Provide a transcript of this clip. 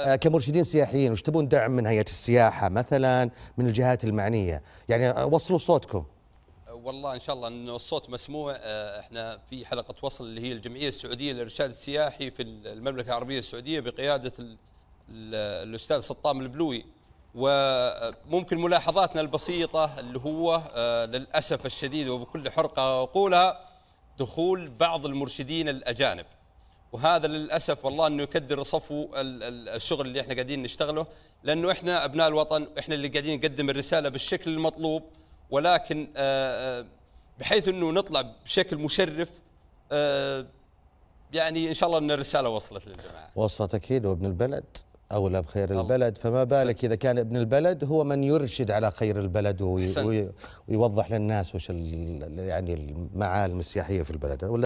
آه، كمرشدين سياحيين وش تبون دعم من هيئه السياحه مثلا من الجهات المعنيه يعني آه، وصلوا صوتكم آه، والله ان شاء الله انه الصوت مسموع احنا في حلقه وصل اللي هي الجمعيه السعوديه للارشاد السياحي في المملكه العربيه السعوديه بقياده الاستاذ سطام البلوي وممكن ملاحظاتنا البسيطه اللي هو للاسف الشديد وبكل حرقه اقولها دخول بعض المرشدين الاجانب وهذا للاسف والله انه يكدر صفو الشغل اللي احنا قاعدين نشتغله لانه احنا ابناء الوطن احنا اللي قاعدين نقدم الرساله بالشكل المطلوب ولكن آه، آه، بحيث انه نطلع بشكل مشرف آه، يعني ان شاء الله ان الرساله وصلت للجماعه وصلت اكيد وابن البلد اولى بخير الله. البلد فما بالك اذا كان ابن البلد هو من يرشد على خير البلد وي ويوضح للناس وش يعني المعالم السياحيه في البلد